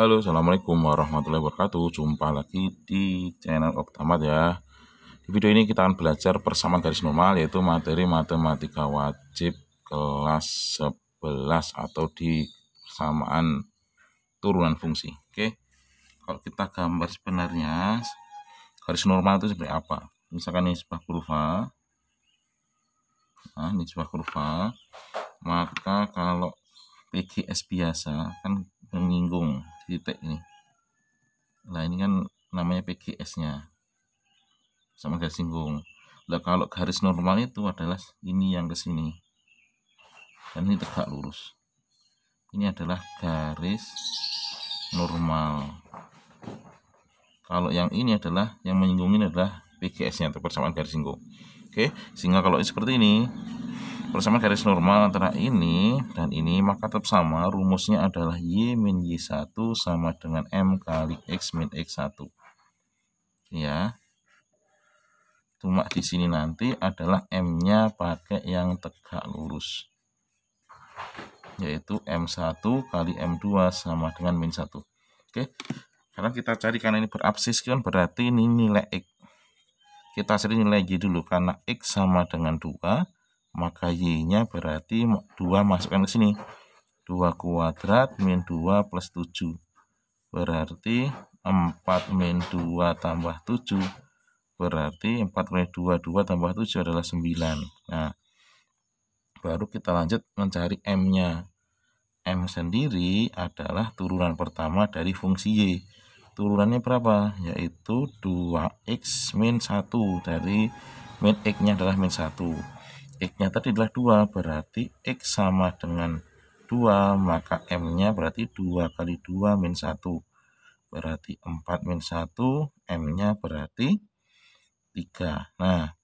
Halo, Assalamualaikum warahmatullahi wabarakatuh. Jumpa lagi di channel Oktamat ya. Di video ini kita akan belajar persamaan garis normal yaitu materi matematika wajib kelas 11 atau di persamaan turunan fungsi. Oke. Kalau kita gambar sebenarnya garis normal itu seperti apa? Misalkan ini sebuah kurva. Nah, ini sebuah kurva. Maka kalau PGS biasa kan menginggung titik ini nah ini kan namanya PGS nya sama garis singgung nah, kalau garis normal itu adalah ini yang ke sini dan ini tegak lurus ini adalah garis normal kalau yang ini adalah yang menyinggung ini adalah PGS nya atau persamaan garis singgung Oke, sehingga kalau seperti ini bersama garis normal antara ini dan ini maka tetap sama rumusnya adalah Y min Y1 sama dengan M kali X min X1 ya cuma di sini nanti adalah M-nya pakai yang tegak lurus yaitu M1 kali M2 sama dengan min 1 oke karena kita cari karena ini berabsis kan berarti ini nilai X kita sering nilai Y dulu karena X sama dengan 2 maka Y-nya berarti 2 masukkan ke sini 2 kuadrat min 2 plus 7 berarti 4 min 2 tambah 7 berarti 4 min 2 2 tambah 7 adalah 9 nah baru kita lanjut mencari M-nya M sendiri adalah turunan pertama dari fungsi Y turunannya berapa yaitu 2x min 1 dari min x nya adalah min 1 x nya tadi adalah 2 berarti x sama dengan 2 maka m nya berarti 2 kali 2 min 1 berarti 4 min 1 m nya berarti 3 nah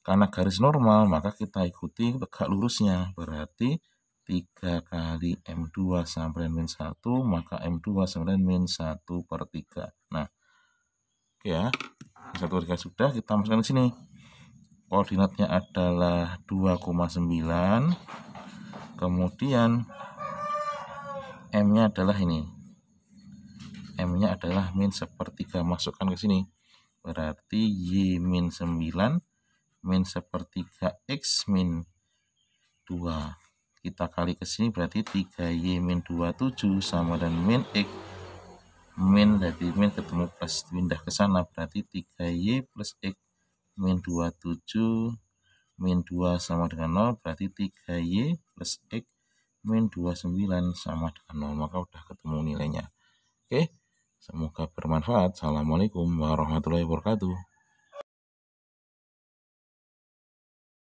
karena garis normal maka kita ikuti tegak lurusnya berarti 3 kali M2 sama dengan min 1, maka M2 sama dengan min 1 per 3. Nah, oke ya. 1 per 3 sudah, kita masukkan ke sini. Koordinatnya adalah 2,9. Kemudian, M-nya adalah ini. M-nya adalah min 3, Masukkan ke sini. Berarti Y min 9, min 3, X min 2 kita kali ke sini berarti 3y min 27 sama dan min x min dari min ketemu plus pindah ke sana berarti 3y plus x min 27 min 2 sama dengan 0 berarti 3y plus x min 29 sama dengan 0 maka udah ketemu nilainya oke semoga bermanfaat assalamualaikum warahmatullahi wabarakatuh